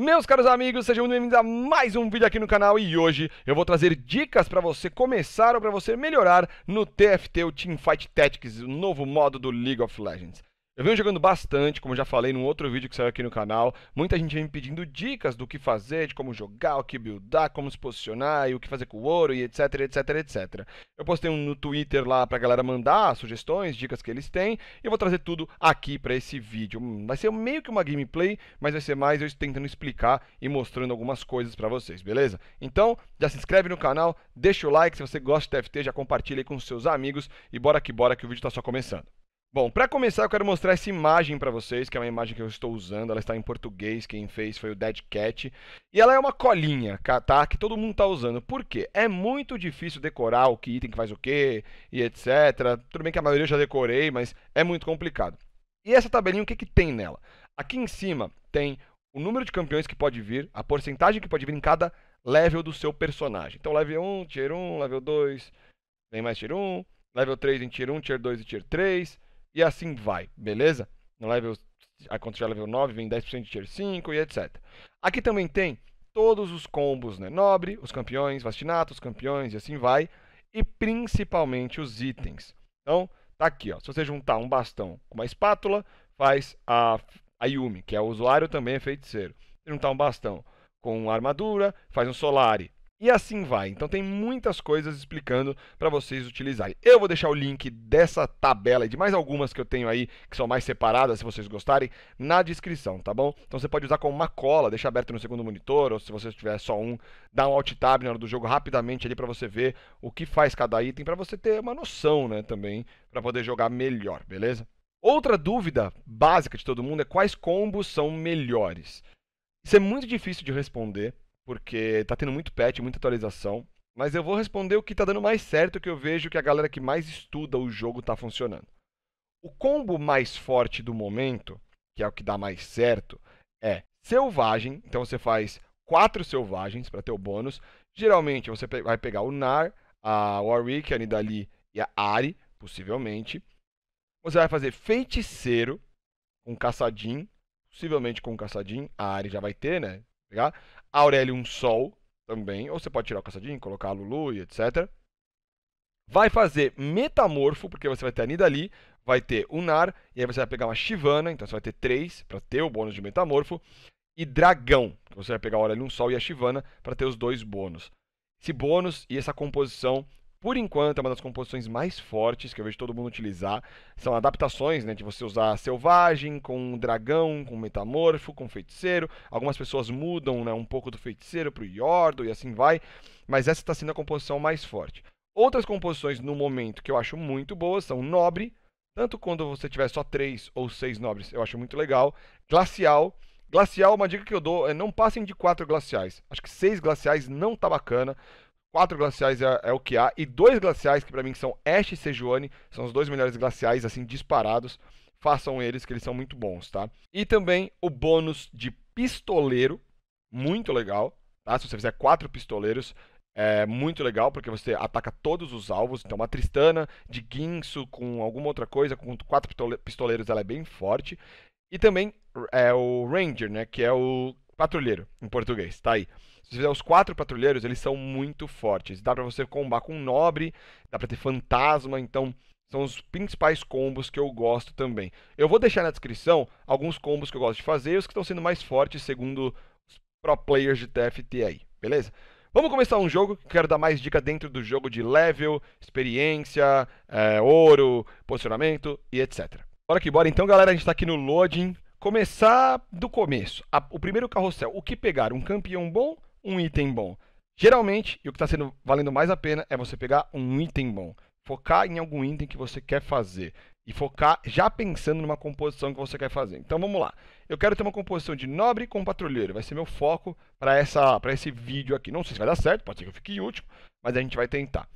Meus caros amigos, sejam bem-vindos a mais um vídeo aqui no canal e hoje eu vou trazer dicas para você começar ou para você melhorar no TFT, o Teamfight Tactics, o novo modo do League of Legends. Eu venho jogando bastante, como já falei num outro vídeo que saiu aqui no canal. Muita gente vem me pedindo dicas do que fazer, de como jogar, o que buildar, como se posicionar e o que fazer com o ouro e etc, etc, etc. Eu postei um no Twitter lá pra galera mandar sugestões, dicas que eles têm. E eu vou trazer tudo aqui pra esse vídeo. Hum, vai ser meio que uma gameplay, mas vai ser mais eu tentando explicar e mostrando algumas coisas pra vocês, beleza? Então, já se inscreve no canal, deixa o like se você gosta de TFT, já compartilha aí com seus amigos e bora que bora que o vídeo tá só começando. Bom, para começar, eu quero mostrar essa imagem para vocês, que é uma imagem que eu estou usando, ela está em português, quem fez foi o Dead Cat, e ela é uma colinha, tá? Que todo mundo está usando. Por quê? É muito difícil decorar o que item que faz o quê e etc. Tudo bem que a maioria eu já decorei, mas é muito complicado. E essa tabelinha, o que que tem nela? Aqui em cima tem o número de campeões que pode vir, a porcentagem que pode vir em cada level do seu personagem. Então, level 1, tier 1, level 2, vem mais tier 1, level 3 em tier 1, tier 2 e tier 3. E assim vai, beleza? No level, a conta level 9 vem 10% de tier 5 e etc. Aqui também tem todos os combos, né? Nobre, os campeões, os campeões e assim vai. E principalmente os itens. Então, tá aqui, ó. Se você juntar um bastão com uma espátula, faz a, a Yumi, que é o usuário também é feiticeiro. Se juntar um bastão com armadura, faz um Solari. E assim vai. Então tem muitas coisas explicando para vocês utilizarem. Eu vou deixar o link dessa tabela e de mais algumas que eu tenho aí, que são mais separadas, se vocês gostarem, na descrição, tá bom? Então você pode usar como uma cola, deixar aberto no segundo monitor, ou se você tiver só um, dá um alt tab na hora do jogo rapidamente ali para você ver o que faz cada item, para você ter uma noção, né, também, para poder jogar melhor, beleza? Outra dúvida básica de todo mundo é quais combos são melhores. Isso é muito difícil de responder, porque tá tendo muito patch, muita atualização. Mas eu vou responder o que tá dando mais certo, que eu vejo que a galera que mais estuda o jogo tá funcionando. O combo mais forte do momento, que é o que dá mais certo, é selvagem. Então você faz quatro selvagens para ter o bônus. Geralmente você vai pegar o Nar, a Warwick, a Nidali e a Ari, possivelmente. Você vai fazer feiticeiro com um caçadinho, possivelmente com um caçadinho. A Ari já vai ter, né? Tá um Sol também, ou você pode tirar o caçadinho, colocar a Lulu e etc. Vai fazer metamorfo, porque você vai ter a Nidali, vai ter o Nar, e aí você vai pegar uma Shivana, então você vai ter três para ter o bônus de metamorfo, e dragão, que você vai pegar a um Sol e a Shivana para ter os dois bônus. Esse bônus e essa composição por enquanto, é uma das composições mais fortes que eu vejo todo mundo utilizar. São adaptações, né? De você usar selvagem, com dragão, com metamorfo, com feiticeiro. Algumas pessoas mudam né, um pouco do feiticeiro para o Yordo e assim vai. Mas essa está sendo a composição mais forte. Outras composições no momento que eu acho muito boas são Nobre, tanto quando você tiver só três ou seis nobres, eu acho muito legal. Glacial. Glacial, uma dica que eu dou é não passem de quatro glaciais. Acho que seis glaciais não tá bacana, quatro glaciais é, é, o que há, e dois glaciais que para mim são Ash e Sejuani, são os dois melhores glaciais, assim, disparados. Façam eles, que eles são muito bons, tá? E também o bônus de pistoleiro, muito legal, tá? Se você fizer quatro pistoleiros, é muito legal, porque você ataca todos os alvos. Então, uma Tristana de Guinso com alguma outra coisa, com quatro pistoleiros, ela é bem forte. E também é o Ranger, né? Que é o patrulheiro, em português, tá aí. Se fizer os quatro patrulheiros, eles são muito fortes. Dá para você combar com nobre, dá para ter fantasma, então são os principais combos que eu gosto também. Eu vou deixar na descrição alguns combos que eu gosto de fazer e os que estão sendo mais fortes segundo os pro players de TFT aí, beleza? Vamos começar um jogo, quero dar mais dica dentro do jogo de level, experiência, é, ouro, posicionamento e etc. Bora que bora, então galera, a gente está aqui no loading. Começar do começo, a, o primeiro carrossel, o que pegar? Um campeão bom um item bom. Geralmente, e o que está sendo valendo mais a pena é você pegar um item bom. Focar em algum item que você quer fazer. E focar já pensando numa composição que você quer fazer. Então vamos lá. Eu quero ter uma composição de nobre com patrulheiro. Vai ser meu foco para esse vídeo aqui. Não sei se vai dar certo, pode ser que eu fique último mas a gente vai tentar.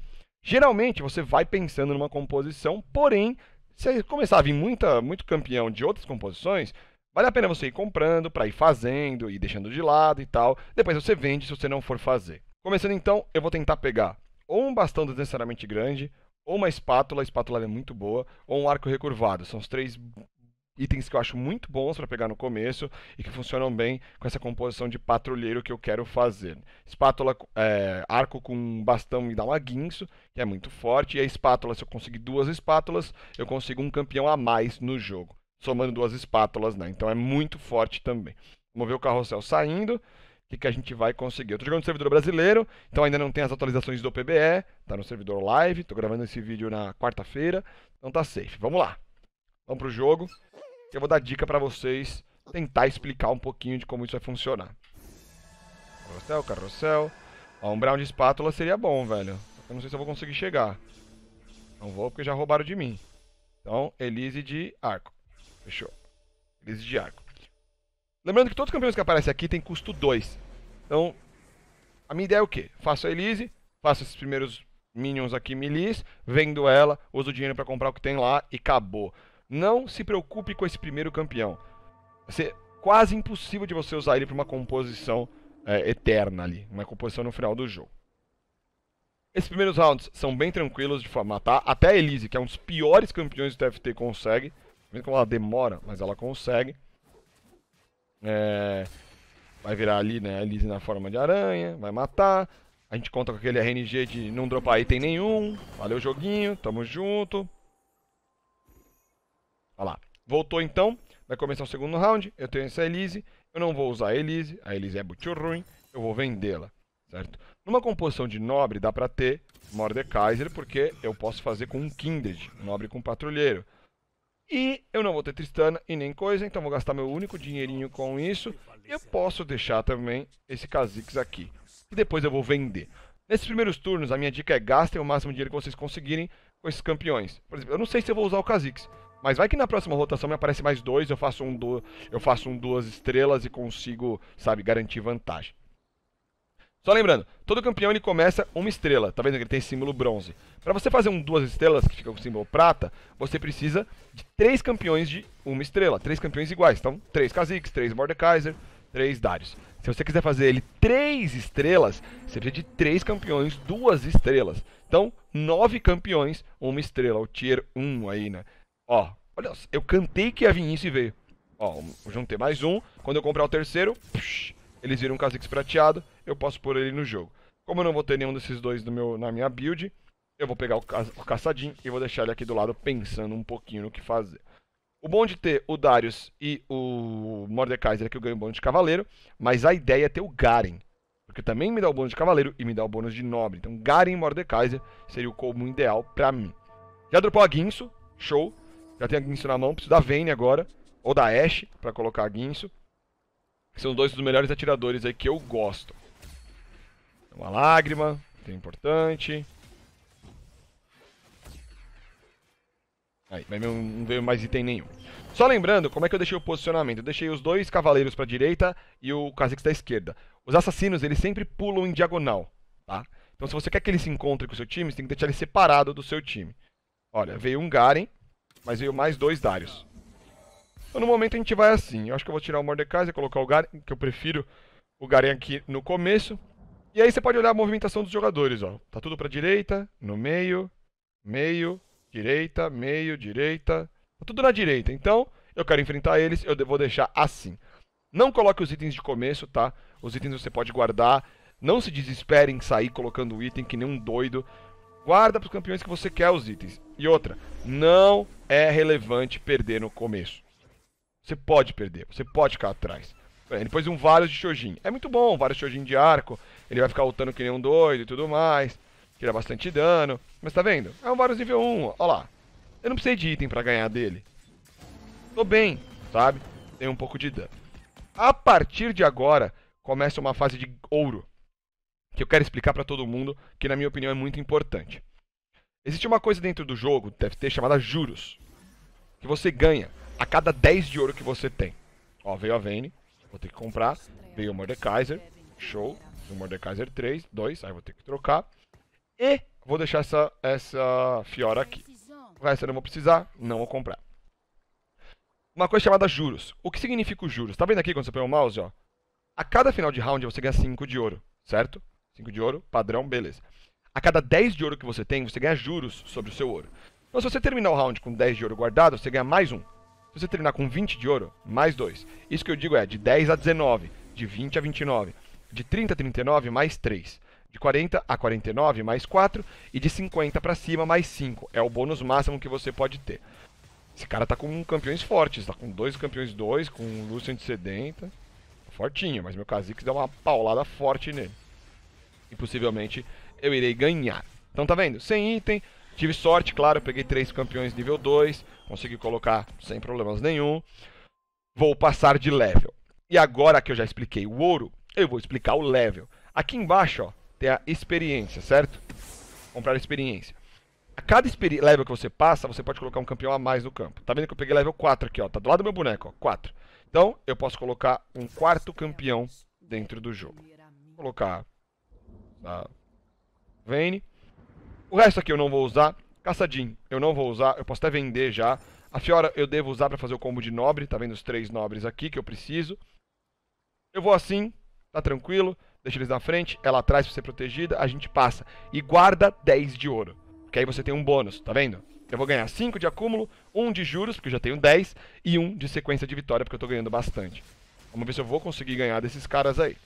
Geralmente você vai pensando numa composição, porém, se começar a vir muita, muito campeão de outras composições, Vale a pena você ir comprando para ir fazendo e deixando de lado e tal. Depois você vende se você não for fazer. Começando então, eu vou tentar pegar ou um bastão desnecessariamente grande, ou uma espátula, a espátula é muito boa, ou um arco recurvado. São os três itens que eu acho muito bons para pegar no começo e que funcionam bem com essa composição de patrulheiro que eu quero fazer. Espátula, é, arco com bastão me dá uma guinso, que é muito forte, e a espátula, se eu conseguir duas espátulas, eu consigo um campeão a mais no jogo somando duas espátulas, né? Então é muito forte também. Vamos ver o carrossel saindo. O que, que a gente vai conseguir? Eu estou jogando no servidor brasileiro, então ainda não tem as atualizações do PBE. tá no servidor live. Estou gravando esse vídeo na quarta-feira. Então tá safe. Vamos lá. Vamos pro jogo. Eu vou dar dica para vocês tentar explicar um pouquinho de como isso vai funcionar. Carrossel, carrossel. Ó, um brown de espátula seria bom, velho. Eu não sei se eu vou conseguir chegar. Não vou porque já roubaram de mim. Então, Elise de arco. Fechou. Crise de arco. Lembrando que todos os campeões que aparecem aqui tem custo 2. Então, a minha ideia é o quê? Faço a Elise, faço esses primeiros minions aqui milis, vendo ela, uso o dinheiro para comprar o que tem lá e acabou. Não se preocupe com esse primeiro campeão. Vai ser quase impossível de você usar ele para uma composição é, eterna ali, uma composição no final do jogo. Esses primeiros rounds são bem tranquilos de matar. Até a Elise, que é um dos piores campeões do TFT, consegue. Mesmo como ela demora, mas ela consegue. É... Vai virar ali, né? Elise na forma de aranha, vai matar. A gente conta com aquele RNG de não dropar item nenhum. Valeu, joguinho. Tamo junto. Olha lá. Voltou então. Vai começar o segundo round. Eu tenho essa Elise. Eu não vou usar a Elise. A Elise é muito ruim. Eu vou vendê-la. Certo? Numa composição de nobre dá pra ter Mordekaiser, porque eu posso fazer com um Kindred, nobre com patrulheiro. E eu não vou ter Tristana e nem coisa, então vou gastar meu único dinheirinho com isso. E eu posso deixar também esse Kha'Zix aqui. E depois eu vou vender. Nesses primeiros turnos, a minha dica é gastem o máximo de dinheiro que vocês conseguirem com esses campeões. Por exemplo, eu não sei se eu vou usar o Kha'Zix. Mas vai que na próxima rotação me aparece mais dois, eu faço um, do, eu faço um duas estrelas e consigo, sabe, garantir vantagem. Só lembrando, todo campeão ele começa uma estrela, tá vendo que ele tem símbolo bronze. Para você fazer um duas estrelas que fica com símbolo prata, você precisa de três campeões de uma estrela, três campeões iguais. Então, três Kha'Zix, três Mordekaiser, três Darius. Se você quiser fazer ele três estrelas, você precisa de três campeões, duas estrelas. Então, nove campeões, uma estrela, o tier 1 aí, né? Ó, olha, eu cantei que ia vir isso e veio. Ó, juntei mais um, quando eu comprar o terceiro, psh, eles viram um Kha'Zix prateado, eu posso pôr ele no jogo. Como eu não vou ter nenhum desses dois no meu, na minha build, eu vou pegar o, ca o caçadinho e vou deixar ele aqui do lado pensando um pouquinho no que fazer. O bom de ter o Darius e o Mordekaiser é que eu ganho o bônus de cavaleiro, mas a ideia é ter o Garen, porque também me dá o bônus de cavaleiro e me dá o bônus de nobre. Então Garen e Mordekaiser seria o combo ideal pra mim. Já dropou a Guinso, show. Já tem a Guinso na mão, preciso da Vayne agora, ou da Ashe, pra colocar a Guinso são dois dos melhores atiradores aí que eu gosto. Uma lágrima, que é importante. Aí, mas não veio mais item nenhum. Só lembrando, como é que eu deixei o posicionamento? Eu deixei os dois cavaleiros para direita e o cacique da esquerda. Os assassinos, eles sempre pulam em diagonal, tá? Então se você quer que ele se encontre com o seu time, você tem que deixar ele separado do seu time. Olha, veio um Garen, mas veio mais dois Darius. Então, no momento a gente vai assim. Eu acho que eu vou tirar o Mordekaiser, colocar o Garen, que eu prefiro o Garen aqui no começo. E aí você pode olhar a movimentação dos jogadores, ó. Tá tudo pra direita, no meio, meio, direita, meio, direita. Tá tudo na direita. Então, eu quero enfrentar eles, eu vou deixar assim. Não coloque os itens de começo, tá? Os itens você pode guardar. Não se desespere em sair colocando o item que nem um doido. Guarda para os campeões que você quer os itens. E outra, não é relevante perder no começo. Você pode perder, você pode ficar atrás. É, Ele pôs um vários de Shojin. É muito bom, vários Shojin de arco. Ele vai ficar lutando que nem um doido e tudo mais. Tira bastante dano. Mas tá vendo? É um vários nível 1, Olha lá. Eu não precisei de item pra ganhar dele. Tô bem, sabe? Tem um pouco de dano. A partir de agora, começa uma fase de ouro. Que eu quero explicar para todo mundo, que na minha opinião é muito importante. Existe uma coisa dentro do jogo, deve ter chamada juros. Que você ganha a cada 10 de ouro que você tem. Ó, veio a Vane, vou ter que comprar. Veio o Mordekaiser, show. O Mordekaiser 3, 2, aí vou ter que trocar. E vou deixar essa, essa Fiora aqui. Essa eu não vou precisar, não vou comprar. Uma coisa chamada juros. O que significa os juros? Tá vendo aqui quando você põe o mouse, ó? A cada final de round você ganha 5 de ouro, certo? 5 de ouro, padrão, beleza. A cada 10 de ouro que você tem, você ganha juros sobre o seu ouro. Então se você terminar o round com 10 de ouro guardado, você ganha mais um. Se você terminar com 20 de ouro, mais 2. Isso que eu digo é de 10 a 19, de 20 a 29, de 30 a 39, mais 3. De 40 a 49, mais 4. E de 50 para cima, mais 5. É o bônus máximo que você pode ter. Esse cara tá com campeões fortes, tá com dois campeões 2, com lúcio Lucian de sedenta. Fortinho, mas meu Kha'Zix dá uma paulada forte nele. E possivelmente eu irei ganhar. Então tá vendo? Sem item, Tive sorte, claro, peguei três campeões nível 2, consegui colocar sem problemas nenhum. Vou passar de level. E agora que eu já expliquei o ouro, eu vou explicar o level. Aqui embaixo, ó, tem a experiência, certo? Comprar experiência. A cada level que você passa, você pode colocar um campeão a mais no campo. Tá vendo que eu peguei level 4 aqui, ó. Tá do lado do meu boneco, ó. 4. Então, eu posso colocar um quarto campeão dentro do jogo. Vou colocar a ah, Vayne. O resto aqui eu não vou usar. Caçadinho, eu não vou usar. Eu posso até vender já. A Fiora eu devo usar pra fazer o combo de nobre. Tá vendo os três nobres aqui que eu preciso. Eu vou assim. Tá tranquilo. Deixa eles na frente. Ela atrás pra ser protegida. A gente passa. E guarda 10 de ouro. que aí você tem um bônus. Tá vendo? Eu vou ganhar 5 de acúmulo, 1 um de juros, porque eu já tenho 10, e 1 um de sequência de vitória, porque eu tô ganhando bastante. Vamos ver se eu vou conseguir ganhar desses caras aí.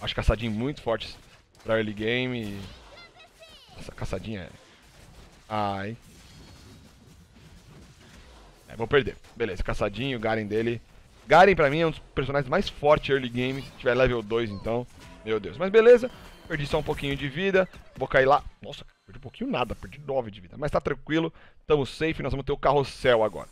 Acho caçadinho muito fortes pra early game. E... Essa caçadinha. É. Ai. É, vou perder. Beleza, caçadinho, o Garen dele. Garen pra mim é um dos personagens mais fortes early game. Se tiver level 2 então, meu Deus. Mas beleza, perdi só um pouquinho de vida. Vou cair lá. Nossa, perdi um pouquinho nada, perdi 9 de vida. Mas tá tranquilo, tamo safe, nós vamos ter o carrossel agora.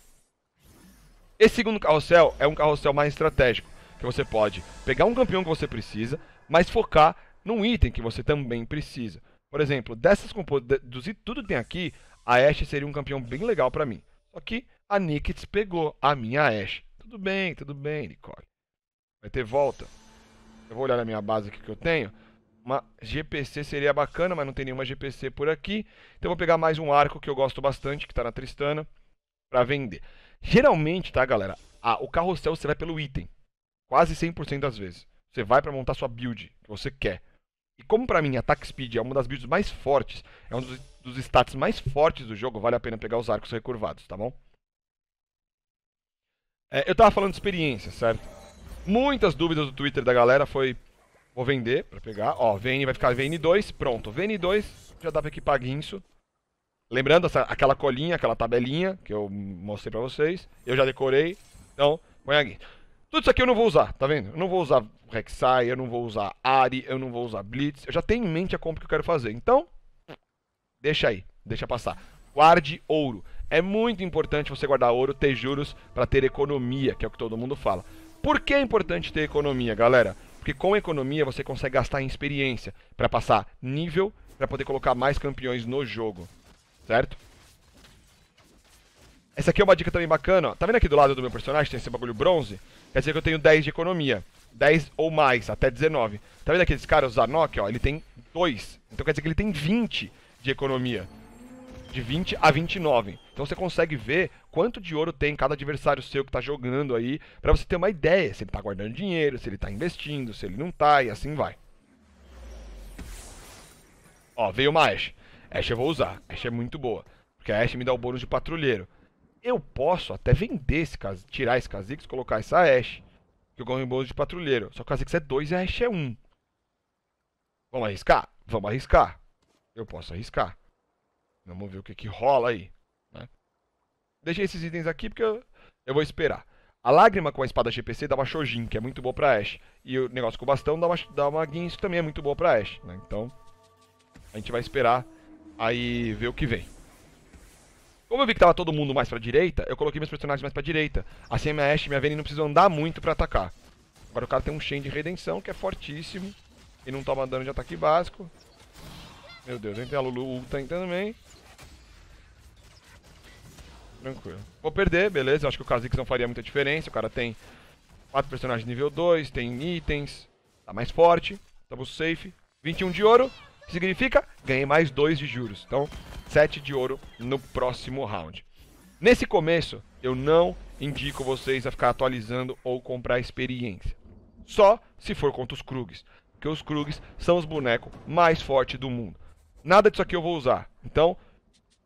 Esse segundo carrossel é um carrossel mais estratégico. Que você pode pegar um campeão que você precisa, mas focar num item que você também precisa. Por exemplo, dessas composições, de, tudo tem aqui, a Ashe seria um campeão bem legal para mim. Só que a Nikits pegou a minha Ashe. Tudo bem, tudo bem, Nicole. Vai ter volta. Eu vou olhar na minha base aqui que eu tenho. Uma GPC seria bacana, mas não tem nenhuma GPC por aqui. Então eu vou pegar mais um arco que eu gosto bastante, que tá na Tristana, para vender. Geralmente, tá, galera? A, o carrossel você vai pelo item. Quase 100% das vezes. Você vai para montar sua build que você quer. E como para mim Attack Speed é uma das builds mais fortes, é um dos, dos stats mais fortes do jogo, vale a pena pegar os arcos recurvados, tá bom? É, eu tava falando de experiência, certo? Muitas dúvidas do Twitter da galera foi... Vou vender pra pegar. Ó, VN vai ficar VN2, pronto. VN2 já dá pra equipar guinso. Lembrando essa, aquela colinha, aquela tabelinha que eu mostrei pra vocês. Eu já decorei, então põe a guinso. Tudo isso aqui eu não vou usar, tá vendo? Eu não vou usar Rek'Sai, eu não vou usar Ari, eu não vou usar Blitz. Eu já tenho em mente a compra que eu quero fazer. Então, deixa aí, deixa passar. Guarde ouro. É muito importante você guardar ouro, ter juros, para ter economia, que é o que todo mundo fala. Por que é importante ter economia, galera? Porque com economia você consegue gastar em experiência para passar nível, para poder colocar mais campeões no jogo, certo? Essa aqui é uma dica também bacana, ó. Tá vendo aqui do lado do meu personagem tem esse bagulho bronze? Quer dizer que eu tenho 10 de economia. 10 ou mais, até 19. Tá vendo aqueles caras, o Zanok, ó? Ele tem 2. Então quer dizer que ele tem 20 de economia. De 20 a 29. Então você consegue ver quanto de ouro tem cada adversário seu que tá jogando aí, para você ter uma ideia se ele tá guardando dinheiro, se ele tá investindo, se ele não tá, e assim vai. Ó, veio uma Ashe. Ashe eu vou usar. Ashe é muito boa. Porque a Ashe me dá o bônus de patrulheiro. Eu posso até vender esse Kha'Zix, tirar esse Kha'Zix, colocar essa Ashe, que eu ganho bônus de patrulheiro. Só que Kha'Zix é 2 e a Ashe é 1. Um. Vamos arriscar? Vamos arriscar. Eu posso arriscar. Vamos ver o que, que rola aí. Né? Deixei esses itens aqui porque eu, eu vou esperar. A lágrima com a espada GPC dá uma Shojin, que é muito boa pra Ashe. E o negócio com o bastão dá uma, dá uma também é muito boa pra Ashe. Né? Então, a gente vai esperar aí ver o que vem. Como eu vi que tava todo mundo mais pra direita, eu coloquei meus personagens mais pra direita. Assim a minha Ashe e minha Vayne não precisam andar muito pra atacar. Agora o cara tem um Shen de redenção, que é fortíssimo. E não toma dano de ataque básico. Meu Deus, entrei a Lulu ulta também. Tranquilo. Vou perder, beleza. Eu acho que o Kha'Zix não faria muita diferença. O cara tem quatro personagens nível 2, tem itens. Tá mais forte. Tamo safe. 21 de ouro. Significa ganhei mais 2 de juros. Então, 7 de ouro no próximo round. Nesse começo, eu não indico vocês a ficar atualizando ou comprar experiência. Só se for contra os Krugs, porque os Krugs são os bonecos mais fortes do mundo. Nada disso aqui eu vou usar. Então,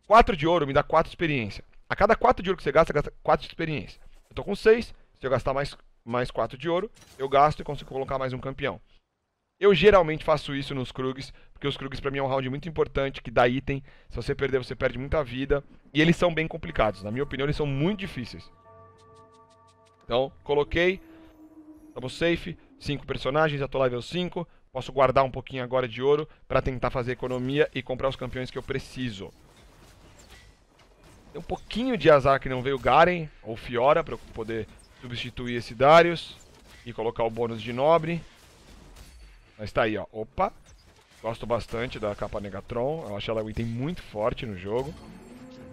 4 de ouro me dá 4 experiência. A cada 4 de ouro que você gasta, gasta 4 de experiência. Eu tô com 6, se eu gastar mais, mais 4 de ouro, eu gasto e consigo colocar mais um campeão. Eu geralmente faço isso nos Krugs, porque os Krugs para mim é um round muito importante, que dá item. Se você perder, você perde muita vida. E eles são bem complicados. Na minha opinião, eles são muito difíceis. Então, coloquei. Estamos safe. 5 personagens, já tô level 5. Posso guardar um pouquinho agora de ouro para tentar fazer economia e comprar os campeões que eu preciso. Tem um pouquinho de azar que não veio Garen ou Fiora para eu poder substituir esse Darius e colocar o bônus de nobre. Mas tá aí, ó. Opa! Gosto bastante da capa Negatron. Eu acho ela um item muito forte no jogo.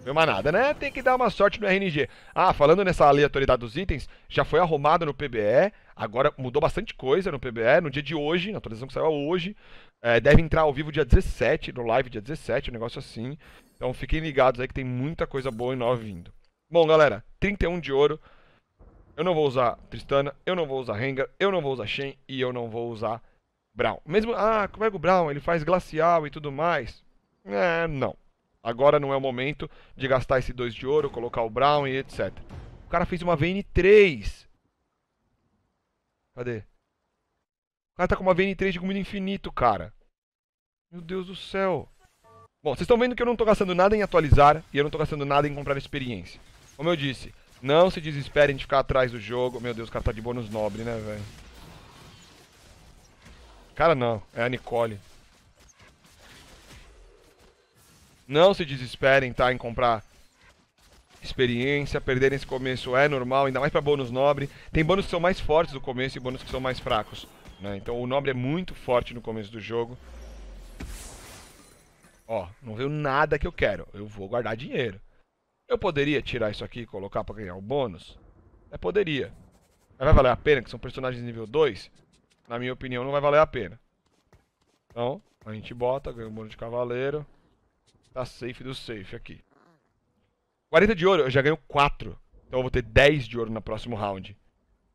Não é nada, né? Tem que dar uma sorte no RNG. Ah, falando nessa aleatoriedade dos itens, já foi arrumada no PBE. Agora mudou bastante coisa no PBE. No dia de hoje, na atualização que saiu é hoje. É, deve entrar ao vivo dia 17, no live dia 17, um negócio assim. Então fiquem ligados aí que tem muita coisa boa e nova vindo. Bom, galera, 31 de ouro. Eu não vou usar Tristana, eu não vou usar Rengar, eu não vou usar Shen e eu não vou usar Brown. Mesmo, ah, como é que o Brown, ele faz glacial e tudo mais. É, não. Agora não é o momento de gastar esse 2 de ouro, colocar o Brown e etc. O cara fez uma VN3. Cadê? O cara tá com uma VN3 de comida infinito, cara. Meu Deus do céu. Bom, vocês estão vendo que eu não tô gastando nada em atualizar e eu não tô gastando nada em comprar experiência. Como eu disse, não se desesperem de ficar atrás do jogo. Meu Deus, o cara tá de bônus nobre, né, velho? Cara, não. É a Nicole. Não se desesperem, tá? Em comprar experiência, perderem esse começo é normal, ainda mais para bônus nobre. Tem bônus que são mais fortes do começo e bônus que são mais fracos. Né? Então o nobre é muito forte no começo do jogo. Ó, não veio nada que eu quero. Eu vou guardar dinheiro. Eu poderia tirar isso aqui e colocar para ganhar o bônus? É, poderia. Mas vai valer a pena que são personagens nível 2? na minha opinião, não vai valer a pena. Então, a gente bota, ganha um bônus de cavaleiro. Tá safe do safe aqui. 40 de ouro, eu já ganho 4. Então eu vou ter 10 de ouro no próximo round.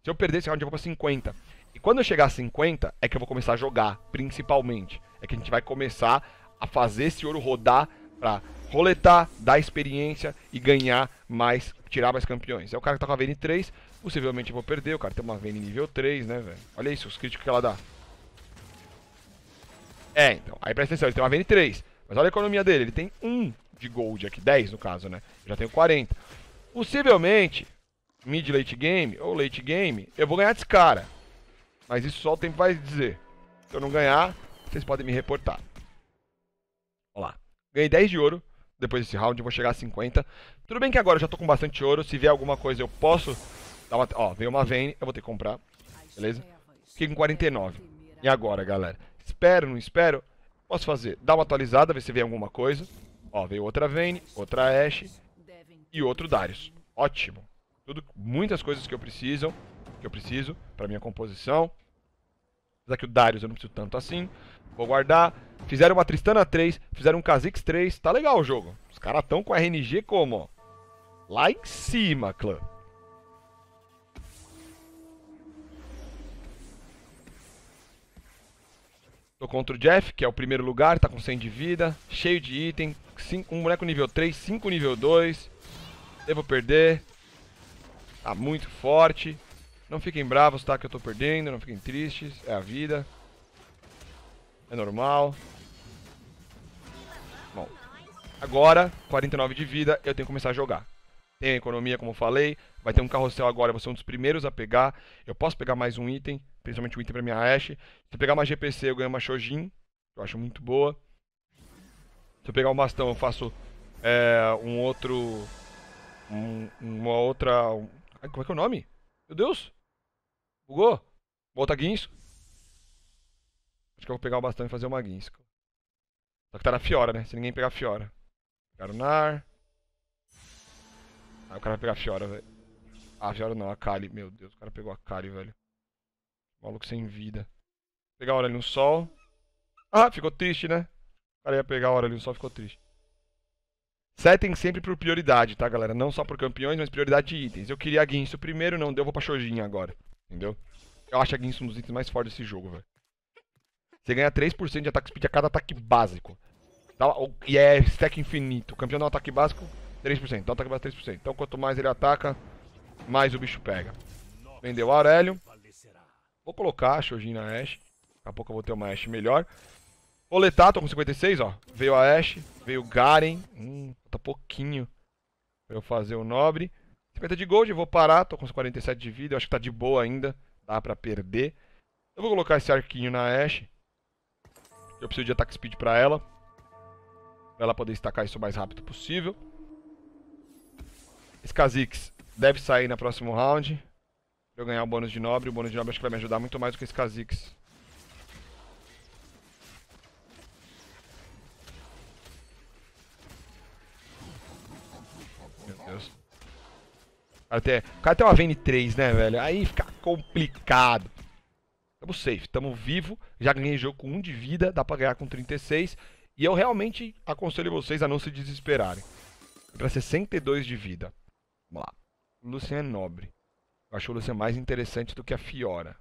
Se eu perder esse round, eu vou pra 50. E quando eu chegar a 50, é que eu vou começar a jogar, principalmente. É que a gente vai começar a fazer esse ouro rodar pra roletar, dar experiência e ganhar mais, tirar mais campeões. É o cara que tá com a VN3, Possivelmente eu vou perder, o cara tem uma Vayne nível 3, né, velho? Olha isso, os críticos que ela dá. É, então, aí presta atenção, ele tem uma Vayne 3. Mas olha a economia dele, ele tem 1 de gold aqui, 10 no caso, né? Eu já tenho 40. Possivelmente, mid late game ou late game, eu vou ganhar desse cara. Mas isso só o tempo vai dizer. Se eu não ganhar, vocês podem me reportar. Olha lá. Ganhei 10 de ouro, depois desse round, eu vou chegar a 50. Tudo bem que agora eu já tô com bastante ouro. Se vier alguma coisa, eu posso Tava, ó, veio uma Vayne, eu vou ter que comprar. Beleza? Fiquei com 49. E agora, galera? Espero, não espero? Posso fazer? Dá uma atualizada, ver se vem alguma coisa. Ó, veio outra Vayne, outra Ashe e outro Darius. Ótimo. Tudo, muitas coisas que eu preciso, que eu preciso para minha composição. Apesar que o Darius eu não preciso tanto assim. Vou guardar. Fizeram uma Tristana 3, fizeram um Kha'Zix 3. Tá legal o jogo. Os caras tão com RNG como? Ó, lá em cima, clã. Tô contra o Jeff, que é o primeiro lugar, tá com 100 de vida, cheio de item, cinco, um boneco nível 3, 5 nível 2. Devo perder. Tá muito forte. Não fiquem bravos, tá? Que eu tô perdendo, não fiquem tristes, é a vida. É normal. Bom, agora, 49 de vida, eu tenho que começar a jogar. Tem a economia, como eu falei. Vai ter um carrossel agora, eu vou ser um dos primeiros a pegar. Eu posso pegar mais um item principalmente o item pra minha Ashe. Se eu pegar uma GPC, eu ganho uma Shojin, que eu acho muito boa. Se eu pegar um bastão, eu faço é, um outro... Um, uma outra... Um, como é que é o nome? Meu Deus! Bugou? Uma outra Guinso. Acho que eu vou pegar o bastão e fazer uma Guinso. Só que tá na Fiora, né? Se ninguém pegar Fiora. Pegar o Nar. Ah, o cara vai pegar a Fiora, velho. Ah, a Fiora não, a Kali. Meu Deus, o cara pegou a Kali, velho. Maluco sem vida. Vou pegar a hora ali no sol. Ah, ficou triste, né? O cara ia pegar a hora ali no sol, ficou triste. Setem sempre por prioridade, tá, galera? Não só por campeões, mas prioridade de itens. Eu queria a Guinso primeiro, não deu, vou pra Shojin agora. Entendeu? Eu acho a Guinso um dos itens mais fortes desse jogo, velho. Você ganha 3% de ataque speed a cada ataque básico. Tá e é stack infinito. O campeão dá um ataque básico, 3%. Dá um ataque básico, 3%. Então, quanto mais ele ataca, mais o bicho pega. Vendeu o Aurélio. Vou colocar a Shojin na Ashe. Daqui a pouco eu vou ter uma Ashe melhor. Coletar, tô com 56, ó. Veio a Ashe, veio o Garen. Hum, falta pouquinho pra eu fazer o nobre. 50 de gold, vou parar, tô com 47 de vida. Eu acho que tá de boa ainda, dá pra perder. Eu vou colocar esse arquinho na Ashe. Eu preciso de ataque speed pra ela. Pra ela poder estacar isso o mais rápido possível. Esse Kha'Zix deve sair na próximo round eu ganhar o bônus de nobre. O bônus de nobre acho que vai me ajudar muito mais do que esse Kha'Zix. Meu Deus. Até, o cara tem uma vn 3, né, velho? Aí fica complicado. Tamo safe, tamo vivo. Já ganhei jogo com 1 de vida, dá pra ganhar com 36. E eu realmente aconselho vocês a não se desesperarem. Pra 62 de vida. Vamos lá. Luciano é Nobre. Acho o Lucian mais interessante do que a Fiora.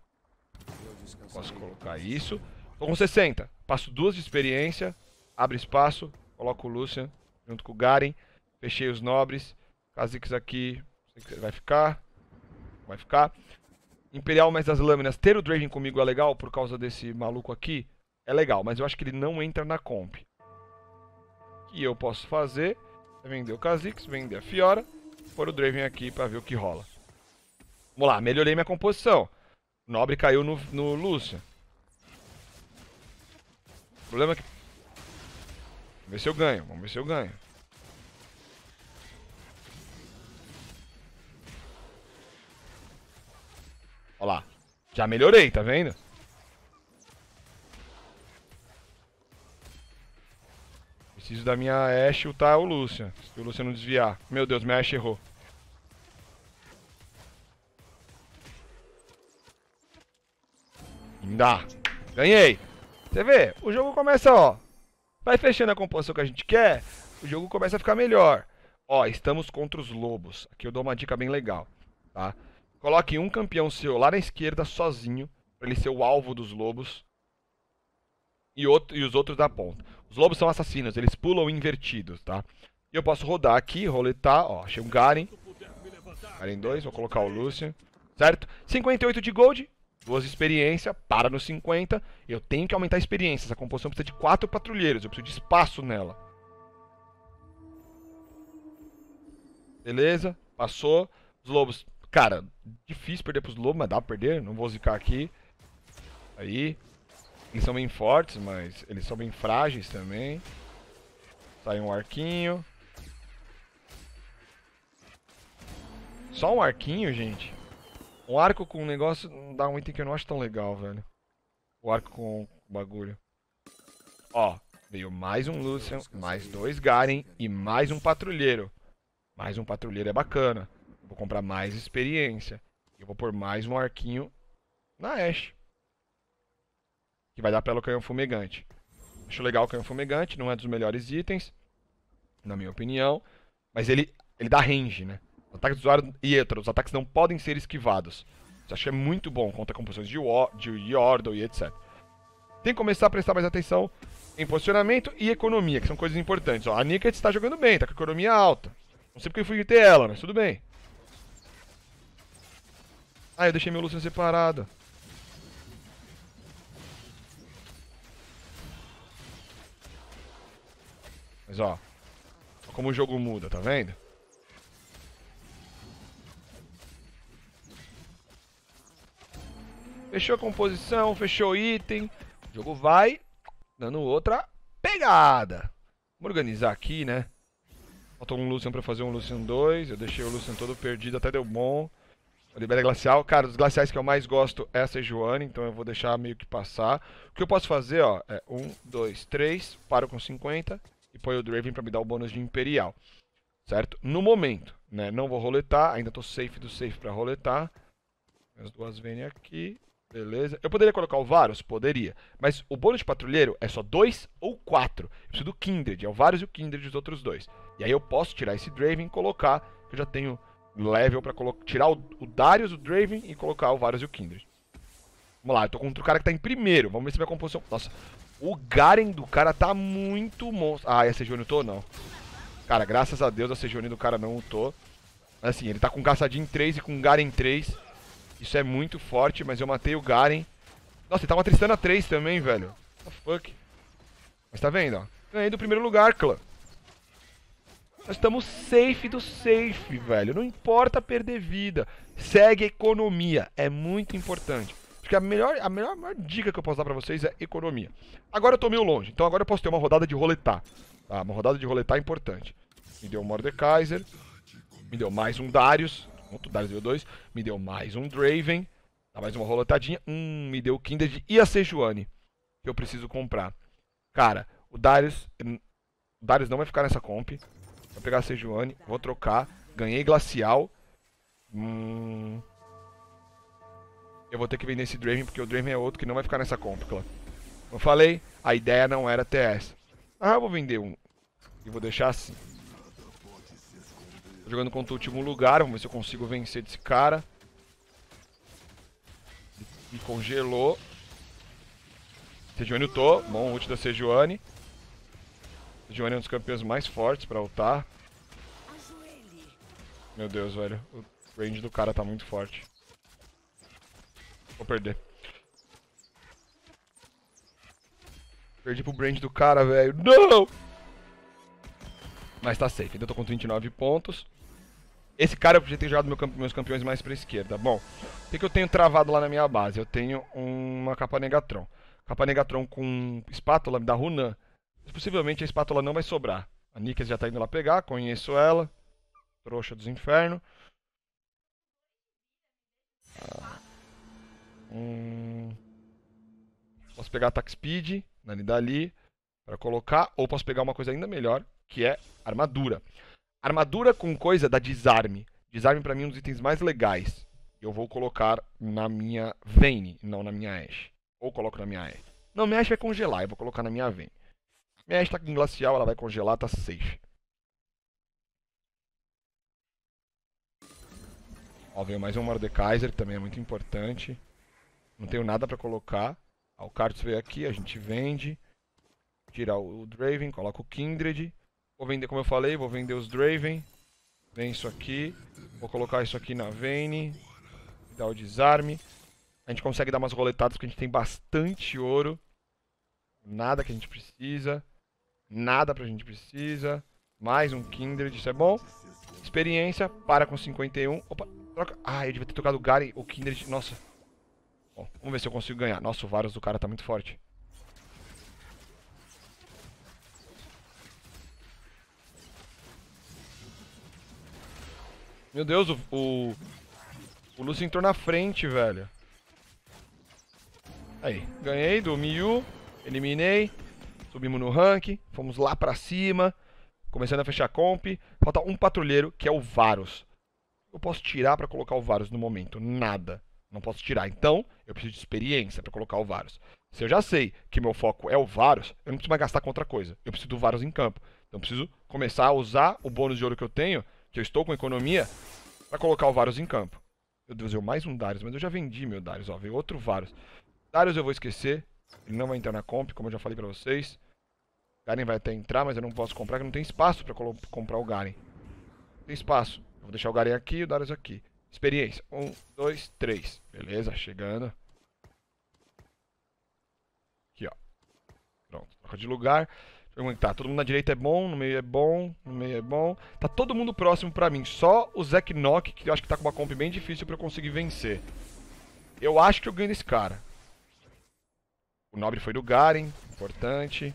Posso colocar isso. Tô com 60. Passo duas de experiência. Abre espaço. Coloco o Lucian junto com o Garen. Fechei os nobres. Kha'Zix aqui. Vai ficar. Vai ficar. Imperial mais das lâminas. Ter o Draven comigo é legal por causa desse maluco aqui. É legal, mas eu acho que ele não entra na comp. O que eu posso fazer é vender o Kha'Zix, vender a Fiora, pôr o Draven aqui para ver o que rola. Vamos lá, melhorei minha composição. nobre caiu no, no Lúcio. O problema é que... Vamos ver se eu ganho, vamos ver se eu ganho. Olha lá. Já melhorei, tá vendo? Preciso da minha Ashe chutar o Lúcia. Se o Lúcia não desviar. Meu Deus, minha Ashe errou. Dá. Ganhei. Você vê, o jogo começa, ó. Vai fechando a composição que a gente quer, o jogo começa a ficar melhor. Ó, estamos contra os lobos. Aqui eu dou uma dica bem legal, tá? Coloque um campeão seu lá na esquerda, sozinho, para ele ser o alvo dos lobos. E, outro, e os outros da ponta. Os lobos são assassinos, eles pulam invertidos, tá? E eu posso rodar aqui, roletar, ó, achei um Garen. Garen 2, vou colocar o Lúcio. Certo? 58 de gold, duas experiências, experiência, para nos 50. Eu tenho que aumentar a experiência. Essa composição precisa de quatro patrulheiros, eu preciso de espaço nela. Beleza, passou. Os lobos, cara, difícil perder pros lobos, mas dá pra perder, não vou zicar aqui. Aí, eles são bem fortes, mas eles são bem frágeis também. Sai um arquinho. Só um arquinho, gente? Um arco com um negócio dá um item que eu não acho tão legal, velho. O arco com bagulho. Ó, veio mais um Lucian, mais dois Garen e mais um patrulheiro. Mais um patrulheiro é bacana. Vou comprar mais experiência. Eu vou pôr mais um arquinho na Ashe. Que vai dar pelo canhão fumegante. Acho legal o canhão fumegante, não é dos melhores itens, na minha opinião. Mas ele, ele dá range, né? Ataques do usuário Yetro. Os ataques não podem ser esquivados. Isso acho que é muito bom contra composições de, War, de Yordle e etc. Tem que começar a prestar mais atenção em posicionamento e economia, que são coisas importantes. Ó, a Nicket está jogando bem, está com economia alta. Não sei porque eu fui ter ela, mas tudo bem. Ah, eu deixei meu Lucian separado. Mas ó, ó como o jogo muda, tá vendo? Fechou a composição, fechou o item. O jogo vai dando outra pegada. Vamos organizar aqui, né? Faltou um Lucian pra fazer um Lucian 2. Eu deixei o Lucian todo perdido, até deu bom. Libera glacial. Cara, dos glaciais que eu mais gosto é a então eu vou deixar meio que passar. O que eu posso fazer, ó, é 1, 2, 3, paro com 50 e põe o Draven pra me dar o bônus de Imperial. Certo? No momento, né? Não vou roletar, ainda tô safe do safe pra roletar. As duas vêm aqui. Beleza. Eu poderia colocar o Varus? Poderia. Mas o bônus de patrulheiro é só dois ou quatro. Eu preciso do Kindred. É o Varus e o Kindred, os outros dois. E aí eu posso tirar esse Draven e colocar. Que eu já tenho level pra tirar o, o Darius, o Draven e colocar o Varus e o Kindred. Vamos lá, eu tô contra o cara que tá em primeiro. Vamos ver se minha composição. Nossa, o Garen do cara tá muito monstro. Ah, e a Sejuani ultou? Não. Cara, graças a Deus a Sejuani do cara não ultou. Assim, ele tá com Caçadinho 3 e com Garen 3. Isso é muito forte, mas eu matei o Garen. Nossa, ele uma tá Tristana 3 também, velho. What the fuck? Mas tá vendo, ó. Ganhei do primeiro lugar, clã. Nós estamos safe do safe, velho. Não importa perder vida. Segue economia. É muito importante. Porque a melhor, a melhor, a melhor dica que eu posso dar pra vocês é economia. Agora eu tô meio longe. Então agora eu posso ter uma rodada de roletar. Tá, uma rodada de roletar é importante. Me deu um Mordekaiser. Me deu mais um Darius. Pronto, deu 2. Me deu mais um Draven. Dá mais uma roletadinha. Hum, me deu o Kindred e a Sejuani. Que eu preciso comprar. Cara, o Darius... O Darius não vai ficar nessa comp. Vou pegar a Sejuani. Vou trocar. Ganhei Glacial. Hum... Eu vou ter que vender esse Draven, porque o Draven é outro que não vai ficar nessa comp, claro. Eu falei, a ideia não era TS. Ah, eu vou vender um. E vou deixar assim jogando contra o último lugar, vamos ver se eu consigo vencer desse cara. Me congelou. Sejuani ultou, bom ult da Sejuani. Sejuani é um dos campeões mais fortes pra ultar. Meu Deus, velho. O range do cara tá muito forte. Vou perder. Perdi pro brand do cara, velho. Não! Mas tá safe. Ainda tô com 29 pontos. Esse cara eu podia ter jogado meu meus campeões mais pra esquerda. Bom, o que, que eu tenho travado lá na minha base? Eu tenho uma capa Negatron. Capa Negatron com espátula da Runan. Possivelmente a espátula não vai sobrar. A Nikes já tá indo lá pegar, conheço ela. Trouxa dos infernos. Ah. Hum... Posso pegar Attack Speed, Nani Dali, para colocar. Ou posso pegar uma coisa ainda melhor, que é armadura. Armadura com coisa da desarme. Desarme para mim é um dos itens mais legais. Eu vou colocar na minha Vayne, não na minha Ashe. Ou coloco na minha Ashe. Não, minha Ashe vai congelar, eu vou colocar na minha Vayne. Minha Ashe tá com glacial, ela vai congelar, tá safe. Ó, veio mais um Mordekaiser, que também é muito importante. Não tenho nada para colocar. Ó, o Cartus veio aqui, a gente vende. Tira o Draven, coloca o Kindred. Vou vender, como eu falei, vou vender os Draven. Vem isso aqui. Vou colocar isso aqui na Vayne. Dar o desarme. A gente consegue dar umas roletadas porque a gente tem bastante ouro. Nada que a gente precisa. Nada pra gente precisa. Mais um Kindred, isso é bom. Experiência, para com 51. Opa, troca. Ah, eu devia ter tocado o Garen, o Kindred. Nossa. Bom, vamos ver se eu consigo ganhar. Nossa, o Varus do cara tá muito forte. Meu Deus, o, o, o Lucio entrou na frente, velho. Aí, ganhei do Miyu, eliminei, subimos no rank, fomos lá pra cima, começando a fechar a comp. Falta um patrulheiro, que é o Varus. Eu posso tirar pra colocar o Varus no momento? Nada. Não posso tirar. Então, eu preciso de experiência pra colocar o Varus. Se eu já sei que meu foco é o Varus, eu não preciso mais gastar com outra coisa. Eu preciso do Varus em campo. Então, eu preciso começar a usar o bônus de ouro que eu tenho que eu estou com economia, para colocar o Varus em campo. Meu Deus, eu mais um Darius, mas eu já vendi meu Darius, ó, veio outro Varus. Darius eu vou esquecer, ele não vai entrar na comp, como eu já falei pra vocês. Garen vai até entrar, mas eu não posso comprar, porque não tem espaço pra comprar o Garen. Não tem espaço. Eu vou deixar o Garen aqui e o Darius aqui. Experiência. Um, dois, três. Beleza, chegando. Aqui, ó. Pronto, troca de lugar. Tá, todo mundo na direita é bom, no meio é bom, no meio é bom. Tá todo mundo próximo pra mim. Só o Zack Nock que eu acho que tá com uma comp bem difícil pra eu conseguir vencer. Eu acho que eu ganho esse cara. O Nobre foi do Garen, importante.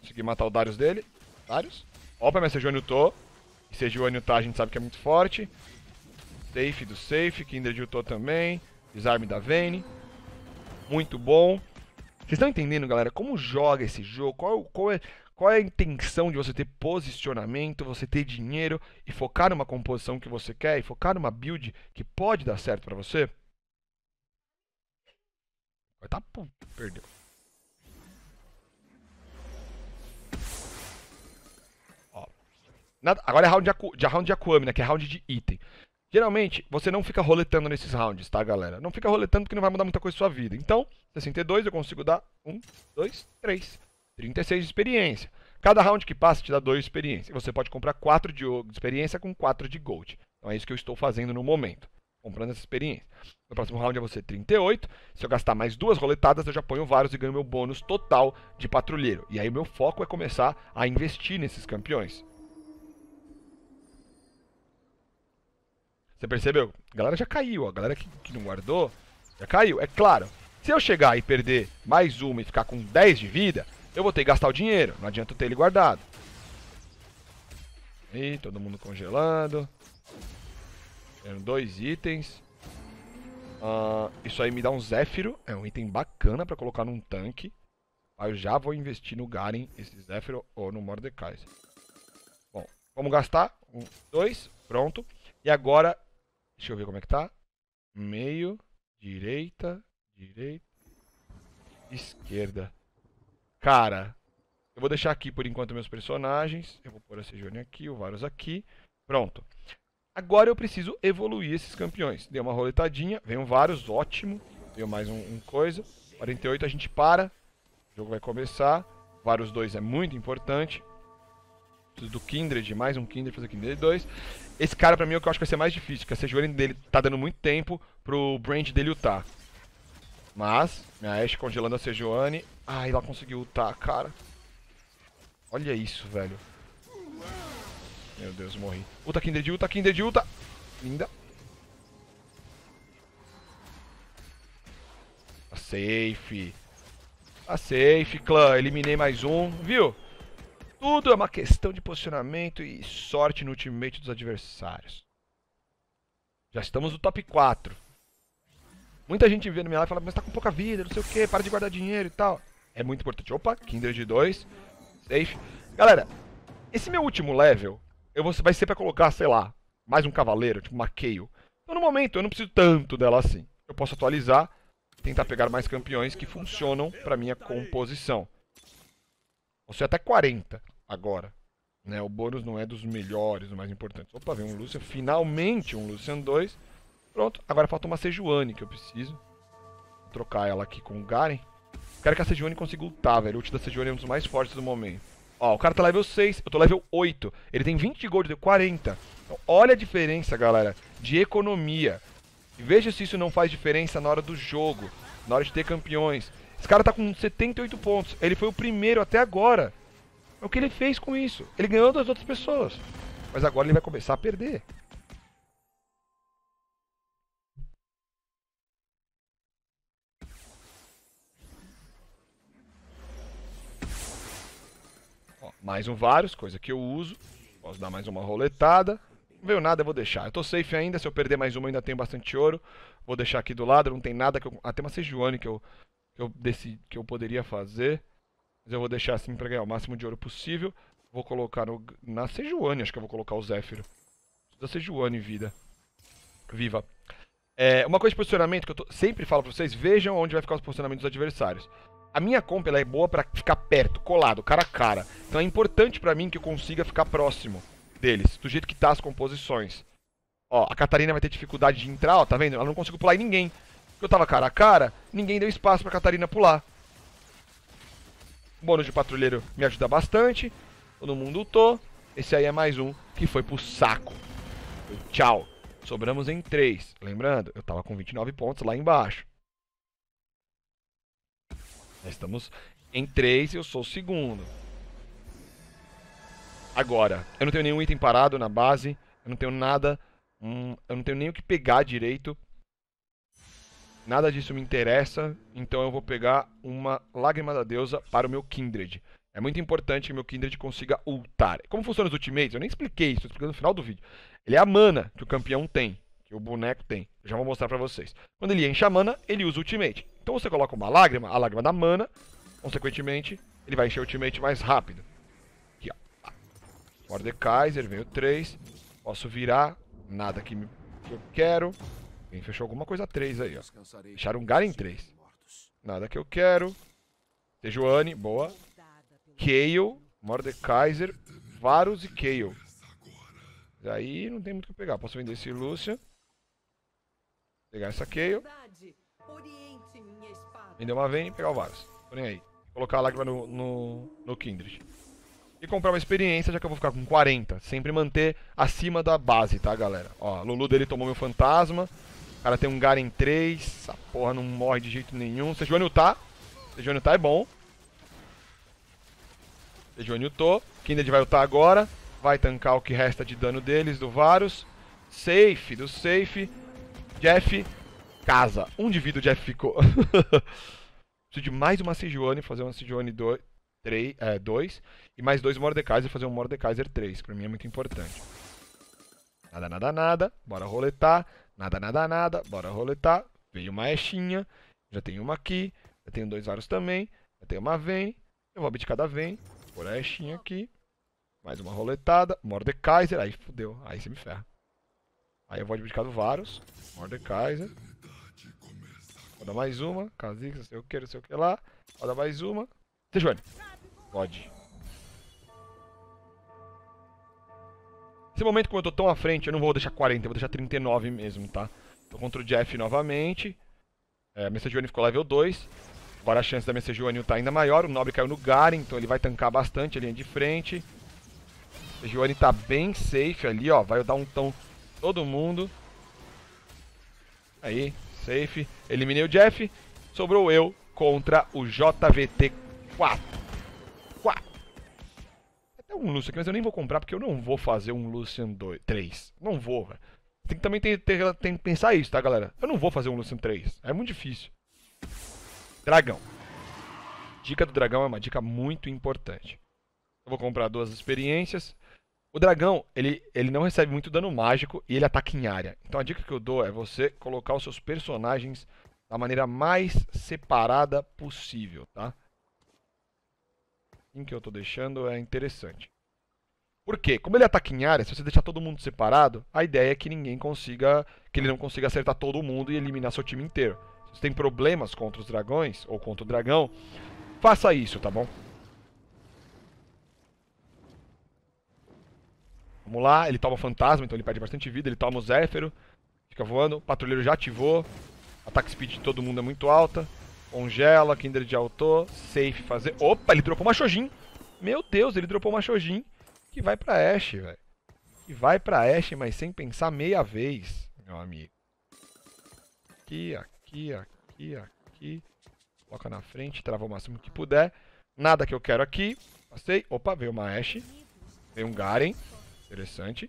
Consegui matar o Darius dele. Darius? Opa, mas Sejuani ultou. E Sejuani tá a gente sabe que é muito forte. Safe do Safe, Kindred ultou também. Desarme da Vayne. Muito bom. Vocês estão entendendo, galera, como joga esse jogo? Qual, qual, é, qual é a intenção de você ter posicionamento, você ter dinheiro e focar numa composição que você quer e focar numa build que pode dar certo para você? Vai tá puto, perdeu. Ó. Nada, agora é round de, de, é round de Akuami, né? Que é round de item. Geralmente, você não fica roletando nesses rounds, tá, galera? Não fica roletando porque não vai mudar muita coisa na sua vida. Então, 62 eu consigo dar 1, 2, 3. 36 de experiência. Cada round que passa te dá 2 de experiência. E você pode comprar 4 de experiência com 4 de gold. Então é isso que eu estou fazendo no momento. Comprando essa experiência. No próximo round é você 38. Se eu gastar mais duas roletadas, eu já ponho vários e ganho meu bônus total de patrulheiro. E aí meu foco é começar a investir nesses campeões. Você percebeu? A galera já caiu, ó. a galera que, que não guardou já caiu. É claro, se eu chegar e perder mais uma e ficar com 10 de vida, eu vou ter que gastar o dinheiro. Não adianta eu ter ele guardado. Ih, todo mundo congelando. Eram dois itens. Uh, isso aí me dá um Zéfiro. É um item bacana pra colocar num tanque. Aí eu já vou investir no Garen, esse Zéfiro ou no Mordekaiser. Bom, vamos gastar. Um, dois, pronto. E agora Deixa eu ver como é que tá. Meio, direita, direita, esquerda. Cara, eu vou deixar aqui por enquanto meus personagens. Eu vou pôr a Sejourne aqui, o Varus aqui. Pronto. Agora eu preciso evoluir esses campeões. Dei uma roletadinha, veio vários, ótimo. Deu mais um, um, coisa. 48 a gente para. O jogo vai começar. Varus 2 é muito importante do Kindred, mais um Kindred, fazer Kindred 2. Esse cara pra mim é o que eu acho que vai ser mais difícil, porque a Sejuani dele tá dando muito tempo pro Brand dele lutar. Mas, minha Ashe congelando a Sejuani. Ai, ela conseguiu lutar, cara. Olha isso, velho. Meu Deus, morri. Uta Kindred, Uta Kindred, Uta. Linda. A safe. A safe, clã. Eliminei mais um. Viu? Tudo é uma questão de posicionamento e sorte no ultimate dos adversários. Já estamos no top 4. Muita gente vê no minha live e fala, mas tá com pouca vida, não sei o que, para de guardar dinheiro e tal. É muito importante. Opa, Kinder de 2. Safe. Galera, esse meu último level eu vou, vai ser pra colocar, sei lá, mais um cavaleiro, tipo uma Kayle. Então no momento eu não preciso tanto dela assim. Eu posso atualizar, tentar pegar mais campeões que funcionam pra minha composição. Ou seja, até 40 agora. Né? O bônus não é dos melhores, o mais importante. Opa, vem um Lucian, finalmente um Lucian 2. Pronto, agora falta uma Sejuani que eu preciso. Vou trocar ela aqui com o Garen. Quero que a Sejuani consiga ultar, velho. O ult da Sejuani é um dos mais fortes do momento. Ó, o cara tá level 6, eu tô level 8. Ele tem 20 de gold, eu tenho 40. Então, olha a diferença, galera, de economia. E veja se isso não faz diferença na hora do jogo, na hora de ter campeões. Esse cara tá com 78 pontos. Ele foi o primeiro até agora é o que ele fez com isso. Ele ganhou das outras pessoas. Mas agora ele vai começar a perder. Ó, mais um vários, coisa que eu uso. Posso dar mais uma roletada. Não veio nada, eu vou deixar. Eu tô safe ainda, se eu perder mais uma eu ainda tenho bastante ouro. Vou deixar aqui do lado, não tem nada que eu... uma Sejuani que eu, que eu, decidi, que eu poderia fazer. Mas eu vou deixar assim pra ganhar o máximo de ouro possível. Vou colocar no, na Sejuani, acho que eu vou colocar o Zéfiro. Da Sejuani, vida. Viva. É, uma coisa de posicionamento que eu tô, sempre falo pra vocês, vejam onde vai ficar os posicionamentos dos adversários. A minha comp é boa para ficar perto, colado, cara a cara. Então é importante para mim que eu consiga ficar próximo deles, do jeito que tá as composições. Ó, a Catarina vai ter dificuldade de entrar, ó, tá vendo? Ela não conseguiu pular em ninguém. Porque eu tava cara a cara, ninguém deu espaço pra Catarina pular. O bônus de patrulheiro me ajuda bastante. Todo mundo tô. Esse aí é mais um que foi pro saco. Tchau. Sobramos em 3. Lembrando, eu tava com 29 pontos lá embaixo. estamos em 3 e eu sou o segundo. Agora, eu não tenho nenhum item parado na base. Eu não tenho nada. Hum, eu não tenho nem o que pegar direito. Nada disso me interessa, então eu vou pegar uma Lágrima da Deusa para o meu Kindred. É muito importante que meu Kindred consiga ultar. Como funciona os ultimates? Eu nem expliquei isso, estou explicando no final do vídeo. Ele é a mana que o campeão tem, que o boneco tem. Eu já vou mostrar para vocês. Quando ele enche a mana, ele usa o ultimate. Então você coloca uma lágrima, a lágrima da mana, consequentemente, ele vai encher o ultimate mais rápido. Aqui, ó. Mordekaiser, veio 3. Posso virar, nada que eu quero. Alguém fechou alguma coisa 3 aí, ó. Deixaram um Garen 3. Nada que eu quero. Sejuani, boa. Kayle, Mordekaiser, Varus e Kayle. Aí não tem muito o que pegar. Posso vender esse Lúcia. Pegar essa Kayle. Vender uma Vayne e pegar o Varus. Porém aí. Colocar a lágrima no, no, no Kindred. E comprar uma experiência, já que eu vou ficar com 40. Sempre manter acima da base, tá, galera? Ó, Lulu dele tomou meu fantasma cara tem um Garen 3. Essa porra não morre de jeito nenhum. Sejuani ultar. Sejuani ultar é bom. Sejuani ultou. Kindred vai ultar agora. Vai tancar o que resta de dano deles, do Varus. Safe, do safe. Jeff, casa. Um de vida o Jeff ficou. Preciso de mais uma Sejuani, fazer uma Sejuani 2. é, e mais dois Mordekaiser fazer um Mordekaiser 3. Pra mim é muito importante. Nada, nada, nada. Bora roletar. Nada, nada, nada. Bora roletar. Veio uma echinha. Já tem uma aqui. Já tenho dois varos também. Já tem uma vem. Eu vou abdicar da vem. Por a echinha aqui. Mais uma roletada. Mordekaiser. Aí fodeu. Aí você me ferra. Aí eu vou abdicar do Varus. Mordekaiser. Roda mais uma. Kha'Zix, não sei o que, não sei o que lá. Roda mais uma. Sejuani. Pode. Nesse momento, como eu tô tão à frente, eu não vou deixar 40, eu vou deixar 39 mesmo, tá? Tô contra o Jeff novamente. É, Messagione ficou level 2. Agora a chance da Messagione tá ainda maior. O Nobre caiu no Garen, então ele vai tancar bastante a linha de frente. Messagione tá bem safe ali, ó. Vai dar um tão todo mundo. Aí, safe. Eliminei o Jeff. Sobrou eu contra o JVT 4. É um Lucian aqui, mas eu nem vou comprar porque eu não vou fazer um Lucian 2, 3. Não vou, velho. Tem que também ter, ter, tem que pensar isso, tá, galera? Eu não vou fazer um Lucian 3. É muito difícil. Dragão. Dica do dragão é uma dica muito importante. Eu vou comprar duas experiências. O dragão, ele, ele não recebe muito dano mágico e ele ataca em área. Então a dica que eu dou é você colocar os seus personagens da maneira mais separada possível, tá? em que eu estou deixando é interessante. Por quê? Como ele é ataca em área, se você deixar todo mundo separado, a ideia é que ninguém consiga, que ele não consiga acertar todo mundo e eliminar seu time inteiro. Se você tem problemas contra os dragões ou contra o dragão, faça isso, tá bom? Vamos lá, ele toma fantasma, então ele perde bastante vida, ele toma o Zéfiro, fica voando, o patrulheiro já ativou, ataque speed de todo mundo é muito alta. Kinder de Alto, Safe fazer... Opa, ele dropou uma Shojin. Meu Deus, ele dropou uma Shojin que vai pra Ashe, velho. Que vai pra Ashe, mas sem pensar meia vez, meu amigo. Aqui, aqui, aqui, aqui. Coloca na frente, trava o máximo que puder. Nada que eu quero aqui. Passei. Opa, veio uma Ashe. Veio um Garen. Interessante.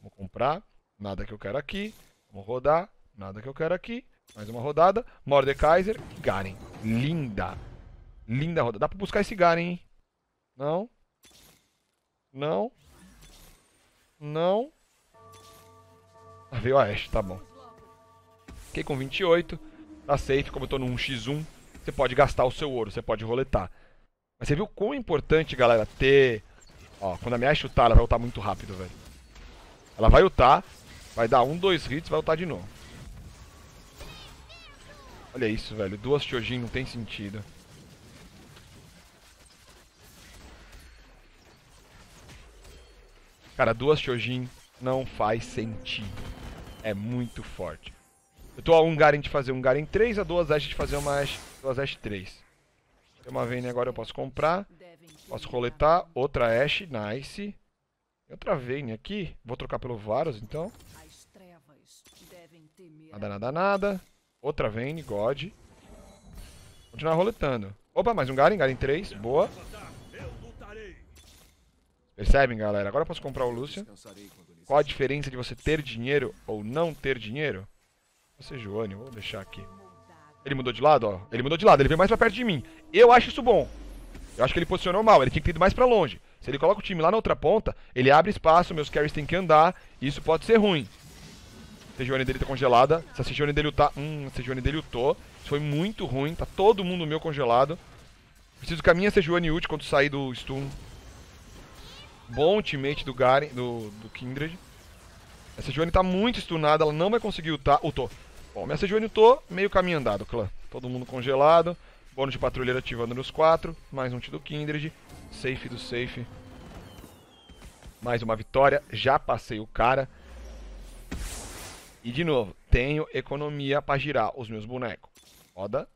Vamos comprar. Nada que eu quero aqui. Vamos rodar. Nada que eu quero aqui. Mais uma rodada. Mordekaiser, Garen. Linda. Linda rodada. Dá pra buscar esse Garen, hein? Não. Não. Não. Ah, veio a Ashe, tá bom. Fiquei com 28. Tá safe, como eu tô num x1, você pode gastar o seu ouro, você pode roletar. Mas você viu quão importante, galera, ter... Ó, quando a minha chutar, ultar, ela vai ultar muito rápido, velho. Ela vai ultar, vai dar um, dois hits, vai ultar de novo. Olha isso, velho. Duas Chojin não tem sentido. Cara, duas Chojin não faz sentido. É muito forte. Eu tô a um Garen de fazer um Garen 3, a duas Ash de fazer uma Ash, duas Ash 3. Tem uma Vayne agora eu posso comprar. Posso coletar. Outra Ash, nice. Outra Vayne aqui. Vou trocar pelo Varus, então. Nada, nada, nada. Outra Vayne, God. Continuar roletando. Opa, mais um Garen, Garen 3, boa. Percebem, galera? Agora eu posso comprar o Lucian. Qual a diferença de você ter dinheiro ou não ter dinheiro? Você, Joane, vou deixar aqui. Ele mudou de lado, ó. Ele mudou de lado, ele veio mais pra perto de mim. Eu acho isso bom. Eu acho que ele posicionou mal, ele tinha que ter ido mais pra longe. Se ele coloca o time lá na outra ponta, ele abre espaço, meus carries têm que andar, e isso pode ser ruim. Sejuani dele tá congelada. Se a Sejuani dele lutar... Tá- hum, a Sejuani dele lutou. Isso foi muito ruim. Tá todo mundo meu congelado. Preciso que a minha Sejuani ult quando sair do stun. Bom ultimate do Garen... Do, do Kindred. A Sejuani tá muito stunada. Ela não vai conseguir lutar. Ultou. Bom, minha Sejuani lutou. Meio caminho andado, clã. Todo mundo congelado. Bônus de patrulheiro ativando nos quatro. Mais um tiro do Kindred. Safe do safe. Mais uma vitória. Já passei o cara. E de novo, tenho economia para girar os meus bonecos. Roda.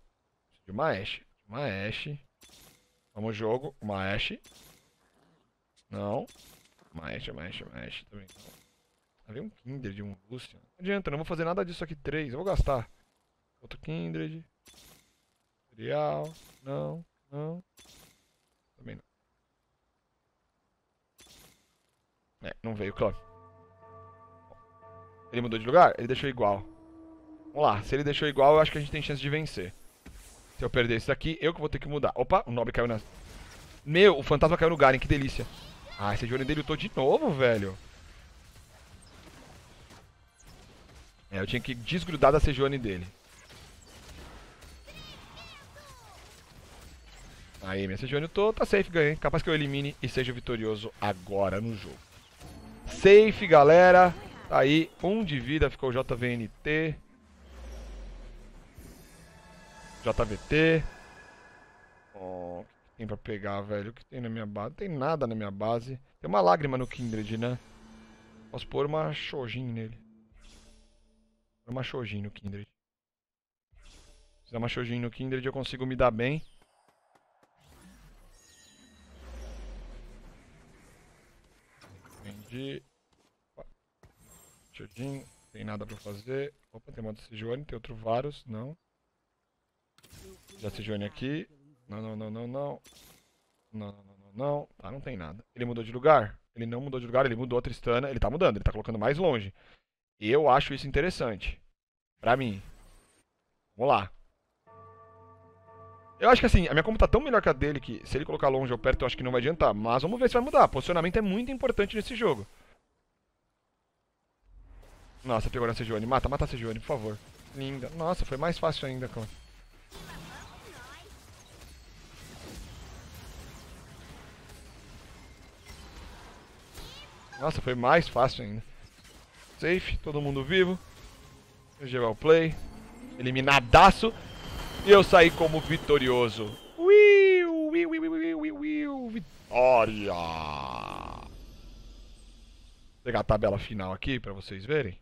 De uma Ashe. Uma Ashe. Vamos jogo. Uma Ashe. Não. Uma Ashe, uma Ashe, uma Ashe. Também não. Havia um Kindred, um Lucian. Não adianta, não vou fazer nada disso aqui. Três. Eu vou gastar. Outro Kindred. Material. Não, não. Também não. É, não veio, claro. Ele mudou de lugar? Ele deixou igual. Vamos lá, se ele deixou igual, eu acho que a gente tem chance de vencer. Se eu perder esse daqui, eu que vou ter que mudar. Opa, o nobre caiu na... Meu, o fantasma caiu no Garen, que delícia. Ah, esse Johnny dele lutou de novo, velho. É, eu tinha que desgrudar da Sejuani dele. Aí, minha eu tô tá safe, ganhei. Capaz que eu elimine e seja vitorioso agora no jogo. Safe, galera. Aí, um de vida ficou JVNT. JVT. Oh, o que tem pra pegar, velho? O que tem na minha base? Não tem nada na minha base. Tem uma lágrima no Kindred, né? Posso pôr uma Shojin nele. Pôr uma Shojin no Kindred. Se fizer uma Shojin no Kindred, eu consigo me dar bem. Vendi. Chodin, tem nada pra fazer. Opa, tem modo Sigione, tem outro Varus, não. Já Sigione aqui. Não, não, não, não, não. Não, não, não, não, não. Tá, não tem nada. Ele mudou de lugar? Ele não mudou de lugar, ele mudou a Tristana. Ele tá mudando, ele tá colocando mais longe. Eu acho isso interessante. Pra mim. Vamos lá. Eu acho que assim, a minha combo tá tão melhor que a dele que se ele colocar longe ou perto eu acho que não vai adiantar. Mas vamos ver se vai mudar. Posicionamento é muito importante nesse jogo. Nossa, pegou na Sejuani. Mata, mata a Sejuani, por favor. Linda. Nossa, foi mais fácil ainda, cara. Nossa, foi mais fácil ainda. Safe, todo mundo vivo. GG well play. Eliminadaço. E eu saí como vitorioso. vitória! Vou pegar a tabela final aqui pra vocês verem.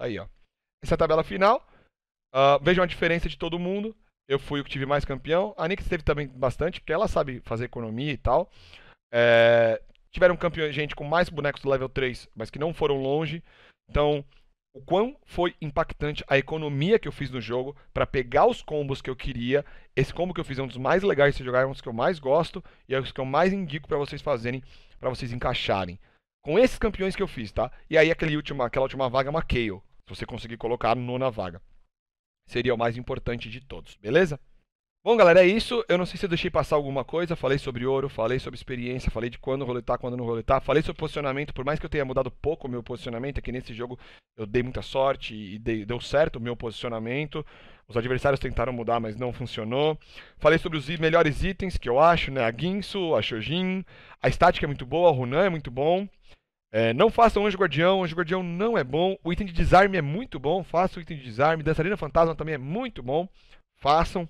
Aí, ó. Essa é a tabela final. Uh, ah, vejam a diferença de todo mundo. Eu fui o que tive mais campeão. A Nix teve também bastante, porque ela sabe fazer economia e tal. É, tiveram campeões, gente, com mais bonecos do level 3, mas que não foram longe. Então, o quão foi impactante a economia que eu fiz no jogo para pegar os combos que eu queria. Esse combo que eu fiz é um dos mais legais de se jogar, é um dos que eu mais gosto e é um dos que eu mais indico para vocês fazerem, para vocês encaixarem. Com esses campeões que eu fiz, tá? E aí aquele última, aquela última vaga é uma Kale você conseguir colocar a nona vaga. Seria o mais importante de todos, beleza? Bom, galera, é isso. Eu não sei se eu deixei passar alguma coisa. Falei sobre ouro, falei sobre experiência, falei de quando roletar, quando não roletar. Falei sobre posicionamento, por mais que eu tenha mudado pouco o meu posicionamento, é que nesse jogo eu dei muita sorte e dei, deu certo o meu posicionamento. Os adversários tentaram mudar, mas não funcionou. Falei sobre os melhores itens que eu acho, né? A Ginsu, a Shojin, a estática é muito boa, a Runan é muito bom. É, não façam Anjo Guardião, Anjo Guardião não é bom. O item de desarme é muito bom, façam o item de desarme. Dançarina Fantasma também é muito bom, façam.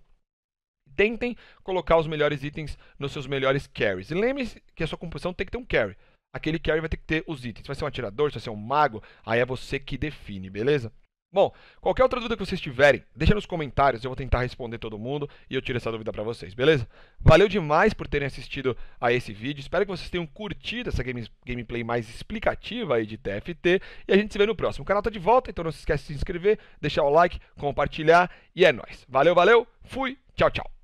Tentem colocar os melhores itens nos seus melhores carries. E lembre-se que a sua composição tem que ter um carry. Aquele carry vai ter que ter os itens. Vai ser um atirador, vai ser um mago, aí é você que define, beleza? Bom, qualquer outra dúvida que vocês tiverem, deixa nos comentários, eu vou tentar responder todo mundo e eu tiro essa dúvida para vocês, beleza? Valeu demais por terem assistido a esse vídeo, espero que vocês tenham curtido essa game, gameplay mais explicativa aí de TFT e a gente se vê no próximo. O canal tá de volta, então não se esquece de se inscrever, deixar o like, compartilhar e é nóis. Valeu, valeu, fui, tchau, tchau.